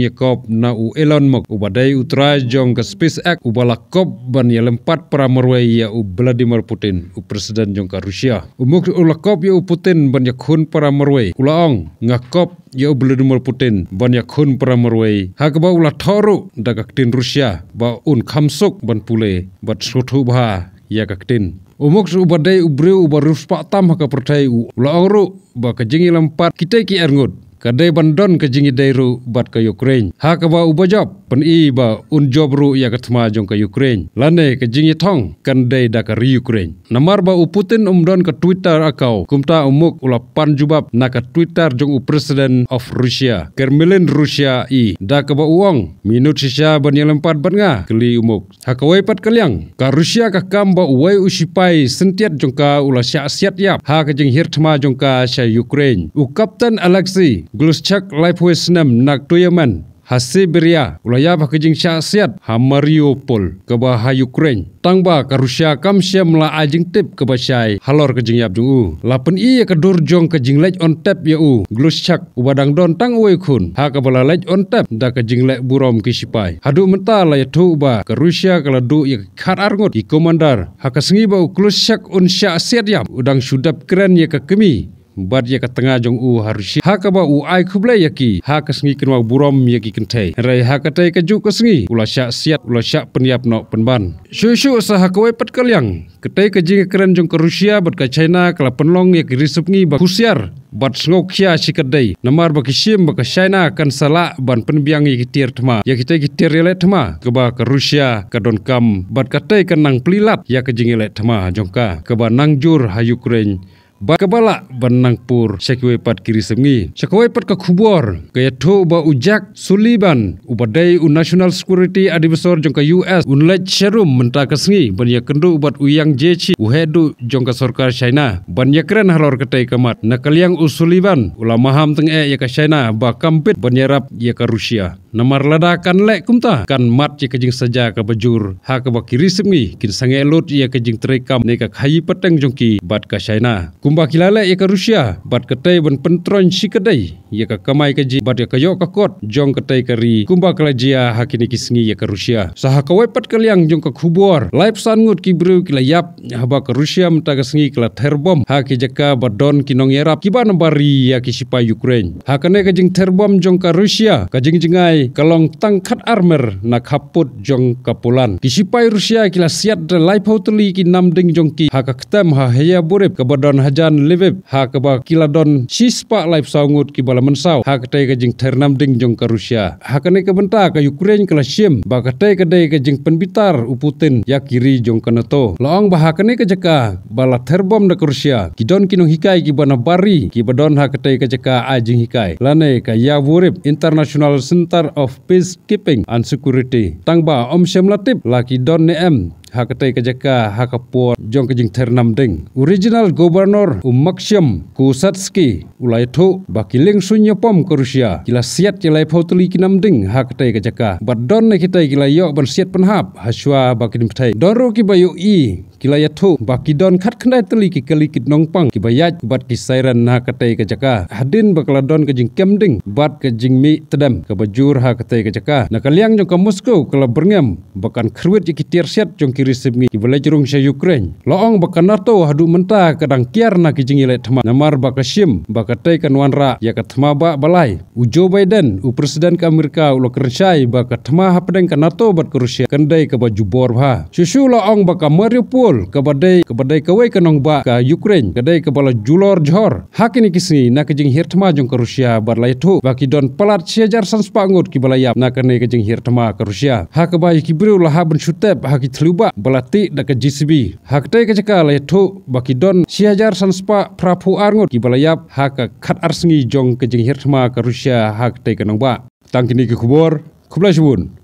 Yakob na u Elon Musk u badai utra jong ke SpaceX u balakop ban ya lempat para merwai ya u Vladimir Putin u presiden jong ke Rusia. U muk u lakop ya u Putin ban ya khun para merwai ulaong ngakop ya u Vladimir Putin ban ya khun para merwai hakba u la thoru dagak tin Rusia ba un khamsuk ban pule bat sutu bha ya kak tin. U muk u badai u breu u barus pak tam hakapertai u laongru ba kejingi lempat kita ki ergot kadai bandon ke jingi dairu bat ke Ukraine. Ha ke ba uba job, pen i ba un job ru ya ketma jong ke Ukraine. Lane ke jingi tong, kandai da ke Ukraine. Namar ba u Putin umdon ke Twitter akau, kumta umuk ula panjubab na ke Twitter jong u President of Russia, Kremlin Russia i. Da ke ba uang, minut sisa ban yang lempat ban nga, keli umuk. Ha ke waipat kaliang, ka Rusia ka kam ba uwai usipai sentiat jong ka ula siat-siat yap. Ha ke jing hirtma jong ka sya Ukraine. U Kapten Alexei Gluschak Lifeway Senam nak tuyaman hasi beria ulaya bakijing syasiat ha Mariupol ke baha Ukraine tangba ke Rusia kam sia mla ajing tip ke basyai halor kejing yap dungu lapen i ke durjong ke jinglej on tap ya u gluschak ubadang don tang we kun ha ke bala lej on tap da ke jinglej burom ke sipai hadu menta la ya tu ba ke Rusia ke ladu ya khat argot i komandar ha ke sengi ba u gluschak un syasiat yap udang sudap keren ya ke kemi bad ye ka tanga jong u harshi ha ka ba u ai khuble kan ya ki ha ka sngi kinwa burom ye ki kin thei rai ha ka tei ka ju ka sngi ula sha siat ula sha penyap no penban shu shu sa ha ka we pat ka liang ka tei ka jing kran jong ka rusia bad ka china kala penlong ye ki risup ngi ba khusyar bad sngo khia shi ka dei namar ba ki shim ba ka china kan sala ban pen biang ye ki tier thma ye ki tei ki tier le thma ka ba ka rusia ka don kam bad ka tei ka nang plilat ya ka jing le thma jong ka ka ba nang jur ha ukraine ba kebala banangpur sekwe pat kirisemi sekwe pat ka khubor ke yatho ba ujak suliban ubadai u national security adivisor jong ka us unlet cherum menta kasngi banya kendu ubat uyang jechi u hedu jong ka sarkar china banya kren halor ketai kamat nakal yang u suliban ulama ham teng e ya ka china ba kampit banya rap ya ka rusia Namar lada kan lek kum ta kan mat ye kejing saja ke bajur ha ke bakiri semi kin sange lut ye kajing terekam ne ka khayi pateng jongki bat ka China kumba kilale ye ka Rusia bat ke tai ben pentron si kedai ia ke kamai ke ji bat ke yo ke kot jong ke tai ke ri kumba ke lajia hakini ke sengi ke rusia sah ke wepat ke liang jong ke kubur laip san ngut ki bru ke layap haba ke rusia mta ke sengi ke la terbom ha ke jeka badon ki nong erap ki ban bari ya ki sipa ukraine ha ke ne ke jing terbom jong ke rusia ke jing jingai ke long tang khat armer na khaput jong ke pulan ki sipa rusia ki la siat de laip hotli ki nam ding jong ki ha ke ketem ha heya burep ke badon hajan lebeb ha ke ba kiladon sispa laip saungut ki bala laman sau ha ka tai ka jing thernam ding jong ka rusia ha ka nei ka banta ka ukraine ka shim ba ka tai ka dei ka jing panbitar u putin ya kiri jong ka na to long ba ha ka nei ka jaka bala therbom na ka rusia ki don ki no hikai ki bana bari ki ba don ha ka tai ka jaka a jing hikai la nei ka ya vurip international center of peace keeping and security tang ba om shem latip la ki don ne em hakatai kajaka hakapua jong kajing ternam ding original governor umaksyam kusatski ulai tu bakiling sunya pom kurusia kila siat kila fotuli kinam ding hakatai kajaka badon ne kita kila yok ban siat penhap haswa bakin petai doro ki bayu i kila ya tu baki don khat khnai tuli ki kali kit nong pang ki bayaj bat ki sairan na katai ka jaka hadin bakla don ka jing kemding bat ka jing mi tadam ka bajur ha katai ka jaka na kaliang jong ka musko kala bergem bakan khruit ki tier set jong ki risib mi ki belajrung sha ukraine loong bakan nato hadu menta kadang kiar na ki jing ile thma na mar baka shim baka tai kan wanra ya ka thma ba balai u jo biden u presiden ka amerika ulo kersai baka thma hapdeng ka nato bat ka rusia kandai ka bajubor ba ha. shushu loong baka mariupol betul kepada kepada kawai ke nongba ke Ukraine kepada kepala julor jor hak ini kisi nak jing hirtma jong ke Rusia berlai tu bagi don pelat sejar sans pangut ki balaya nak kene ke jing hirtma ke Rusia hak ke bayi ki bru lah ben sutep hak thluba belati dak ke GCB hak te ke cekal lai tu bagi don sejar sans pa prapu arngut ki balaya hak khat arsngi jong ke jing hirtma ke Rusia hak te ke nongba tangkini ke kubur kubla jubun